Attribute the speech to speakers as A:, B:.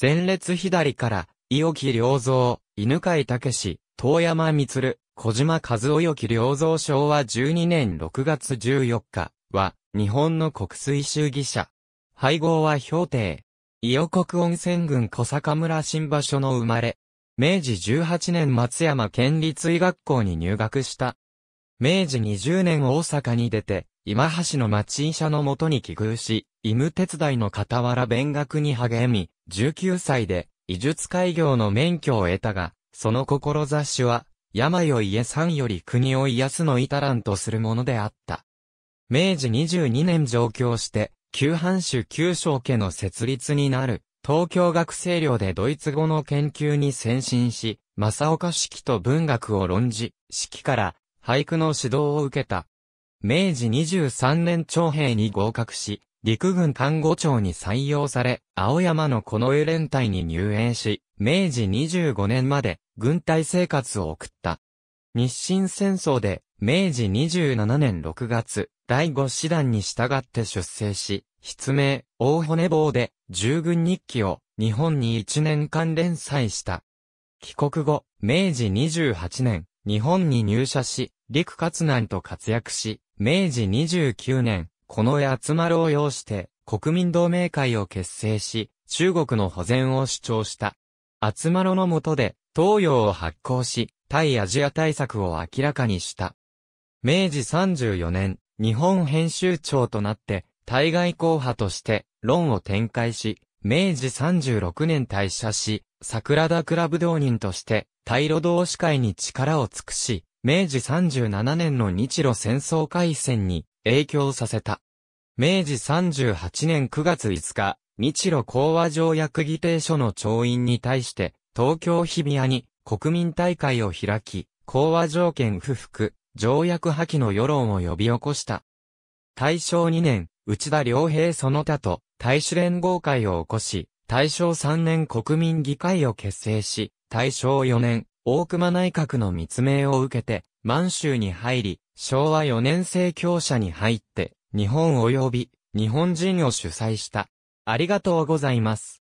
A: 前列左から、伊木良造、犬飼武遠山光、小島和夫よき良造昭和12年6月14日は、日本の国水主義者。配合は氷定。伊予国温泉郡小坂村新場所の生まれ。明治18年松山県立医学校に入学した。明治20年大阪に出て、今橋の町医者のもとに寄遇し、医務手伝いの傍ら勉学に励み、19歳で、医術開業の免許を得たが、その志は、病を家さんより国を癒すの至らんとするものであった。明治22年上京して、旧藩主旧省家の設立になる、東京学生寮でドイツ語の研究に先進し、正岡式と文学を論じ、式から俳句の指導を受けた。明治23年徴兵に合格し、陸軍看護長に採用され、青山の近衛連隊に入園し、明治25年まで軍隊生活を送った。日清戦争で明治27年6月、第5師団に従って出征し、筆名、大骨棒で従軍日記を日本に1年間連載した。帰国後、明治28年、日本に入社し、陸活難と活躍し、明治29年、この絵集まを要して、国民同盟会を結成し、中国の保全を主張した。集まろの下で、東洋を発行し、対アジア対策を明らかにした。明治34年、日本編集長となって、対外公派として論を展開し、明治36年退社し、桜田クラブ同人として、対路同士会に力を尽くし、明治37年の日露戦争開戦に影響させた。明治38年9月5日、日露講和条約議定書の調印に対して、東京日比谷に国民大会を開き、講和条件不服、条約破棄の世論を呼び起こした。大正2年、内田良平その他と、大使連合会を起こし、大正3年国民議会を結成し、大正4年、大熊内閣の密命を受けて、満州に入り、昭和4年生教社に入って、日本及び、日本人を主催した。ありがとうございます。